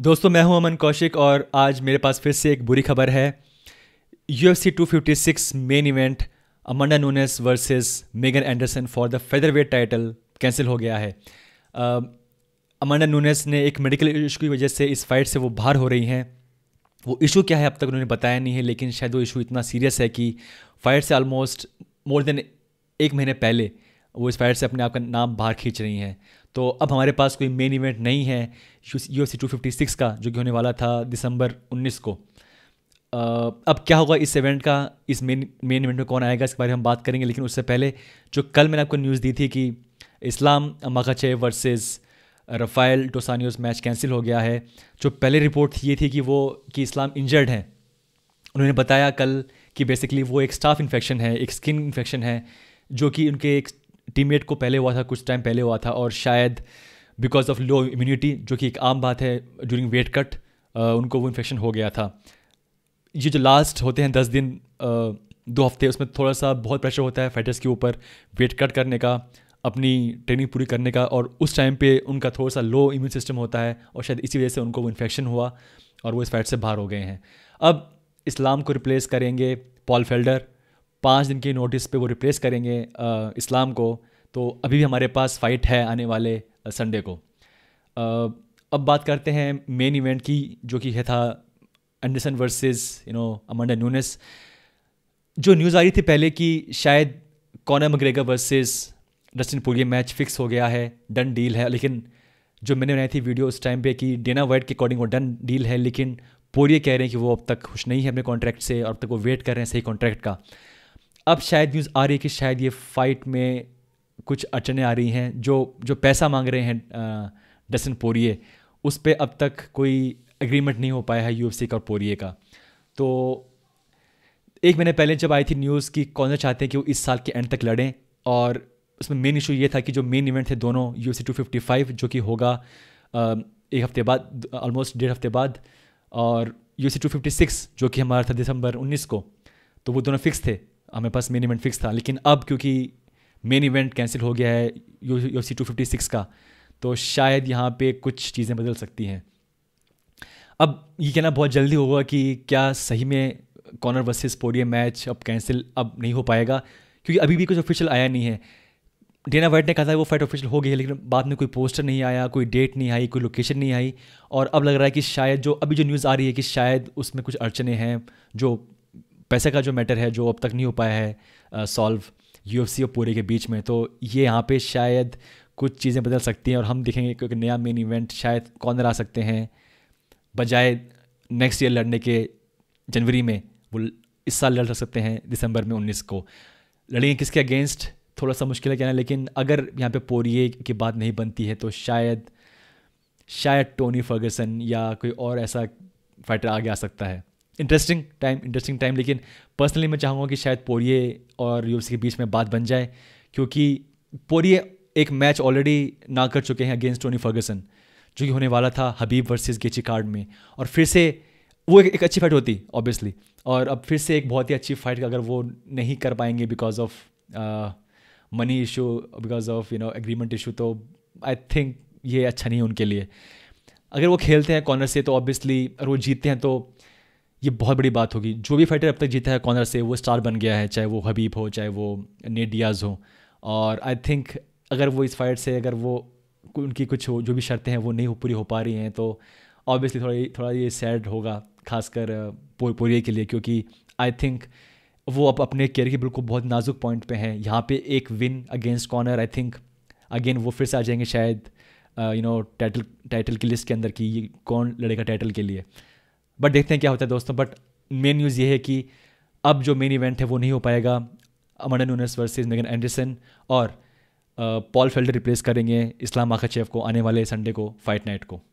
दोस्तों मैं हूं अमन कौशिक और आज मेरे पास फिर से एक बुरी खबर है U F C two fifty six main event Amanda Nunes versus Megan Anderson for the weight title cancel हो गया है अमंडा नूनेस ने एक मेडिकल इशू की वजह से इस फाइट से वो बाहर हो रही हैं वो इशू क्या है अब तक उन्होंने बताया नहीं है लेकिन शायद वो इशू इतना सीरियस है कि फाइट से ऑलमोस्ट मोर देन एक महीने पहले वो इस फाइट से अपने आप का नाम बाहर खींच रही हैं तो अब हमारे पास कोई मेन इवेंट नहीं है U F C two fifty six का जो कि होने वाला था दिसंबर उन्नीस को अब क्या होगा इस इवेंट का इस मेन मेन इवेंट में कौन आएगा इसके बारे में हम बात करेंगे लेकिन उससे पहले जो कल मैंने आपको न्यूज़ दी थी कि Islam Makhachev versus Rafael dos Anjos match cancel हो गया है जो पहले रिपोर्ट ये थी कि वो कि इस्लाम इंजर्ड हैं उन्होंने बताया कल कि बेसिकली वो एक स्टाफ इन्फेक्शन है एक स्किन इन्फेक्शन है जो कि उनके एक टीममेट को पहले हुआ था कुछ टाइम पहले हुआ था और शायद बिकॉज ऑफ लो इम्यूनिटी जो कि एक आम बात है ड्यूरिंग वेट कट उनको वो इन्फेक्शन हो गया था ये जो लास्ट होते हैं दस दिन दो हफ्ते उसमें थोड़ा सा बहुत प्रेशर होता है फाइटर्स के ऊपर वेट कट करने का अपनी ट्रेनिंग पूरी करने का और उस टाइम पे उनका थोड़ा सा लो इम्यून सिस्टम होता है और शायद इसी वजह से उनको वो इन्फेक्शन हुआ और वो इस फाइट से बाहर हो गए हैं अब इस्लाम को रिप्लेस करेंगे पॉल फेल्डर पाँच दिन के नोटिस पे वो रिप्लेस करेंगे इस्लाम को तो अभी भी हमारे पास फाइट है आने वाले संडे को अब बात करते हैं मेन इवेंट की जो कि है था Anderson versus you know Amanda Nunes जो न्यूज़ आ रही थी पहले कि शायद Conor McGregor versus Dustin Poirier match fix हो गया है डन डील है लेकिन जो मैंने बनाई थी वीडियो उस टाइम पे कि डेना वाइट के अकॉर्डिंग वो डन डील है लेकिन पोरिए कह रहे हैं कि वो अब तक खुश नहीं है अपने कॉन्ट्रैक्ट से और अब तक वो वेट कर रहे हैं सही कॉन्ट्रैक्ट का अब शायद न्यूज़ आ रही है कि शायद ये फाइट में कुछ अड़चने आ रही हैं जो जो पैसा मांग रहे हैं डसन पोरिए उस पर अब तक कोई एग्रीमेंट नहीं हो पाया है यू का और पोरिए का तो एक महीने पहले जब आई थी न्यूज़ कि कौन चाहते हैं कि वो इस साल के एंड तक लड़ें और उसमें मेन इशू ये था कि जो मेन इवेंट थे दोनों U C two fifty five जो कि होगा एक हफ्ते बाद ऑलमोस्ट डेढ़ हफ्ते बाद और U C two fifty six जो कि हमारा था दिसंबर उन्नीस को तो वो दोनों फिक्स थे हमारे पास मेन इवेंट फिक्स था लेकिन अब क्योंकि मेन इवेंट कैंसिल हो गया है U C two fifty six का तो शायद यहाँ पे कुछ चीज़ें बदल सकती हैं अब ये कहना बहुत जल्दी होगा कि क्या सही में कॉर्नर वर्सेस पोडियम मैच अब कैंसिल अब नहीं हो पाएगा क्योंकि अभी भी कुछ ऑफिशियल आया नहीं है डेना वाइट ने कहा था वो फाइट ऑफिशियल हो गई है लेकिन बाद में कोई पोस्टर नहीं आया कोई डेट नहीं आई कोई लोकेशन नहीं आई और अब लग रहा है कि शायद जो अभी जो न्यूज़ आ रही है कि शायद उसमें कुछ अड़चने हैं जो पैसे का जो मैटर है जो अब तक नहीं हो पाया है सॉल्व यू एफ सी और पूरे के बीच में तो ये यहाँ पे शायद कुछ चीज़ें बदल सकती हैं और हम देखेंगे क्योंकि नया मेन इवेंट शायद कौन आ सकते हैं बजाय नेक्स्ट ईयर लड़ने के जनवरी में वो इस साल लड़ सकते हैं दिसंबर में उन्नीस को लड़ेंगे किसके अगेंस्ट थोड़ा सा मुश्किल है कहना लेकिन अगर यहाँ पे पोरिए की बात नहीं बनती है तो शायद शायद टोनी फर्गसन या कोई और ऐसा फाइटर आगे आ सकता है इंटरेस्टिंग टाइम इंटरेस्टिंग टाइम लेकिन पर्सनली मैं चाहूँगा कि शायद पोरिए और यूएफसी के बीच में बात बन जाए क्योंकि पोरिए एक मैच ऑलरेडी ना कर चुके हैं अगेंस्ट टोनी फर्गसन जो कि होने वाला था हबीब वर्सेस गेची कार्ड में और फिर से वो एक, एक अच्छी फाइट होती ऑब्वियसली और अब फिर से एक बहुत ही अच्छी फाइट अगर वो नहीं कर पाएंगे because of money issue because of you know agreement issue तो आई थिंक ये अच्छा नहीं है उनके लिए अगर वो खेलते हैं कॉर्नर से तो ऑब्वियसली अगर वो जीतते हैं तो ये बहुत बड़ी बात होगी जो भी फाइटर अब तक जीता है कॉर्नर से वो स्टार बन गया है चाहे वो हबीब हो चाहे वो नेडियाज़ हो और आई थिंक अगर वो इस फाइट से अगर वो उनकी कुछ हो जो भी शर्तें हैं वो नहीं पूरी हो पा रही हैं तो ऑब्वियसली थोड़ा थोड़ा ये सैड होगा खासकर पोरिए के लिए क्योंकि आई थिंक वो अब अपने कैरियर के बिल्कुल बहुत नाजुक पॉइंट पे हैं यहाँ पे एक win against Conor I think again वो फिर से आ जाएंगे शायद यू नो टाइटल टाइटल की लिस्ट के अंदर कि ये कौन लड़ेगा टाइटल के लिए बट देखते हैं क्या होता है दोस्तों बट मेन न्यूज़ ये है कि अब जो मेन इवेंट है वो नहीं हो पाएगा Amanda Nunes versus Megan Anderson और पॉल फेल्डर रिप्लेस करेंगे इस्लाम आखाचेव को आने वाले संडे को फाइट नाइट को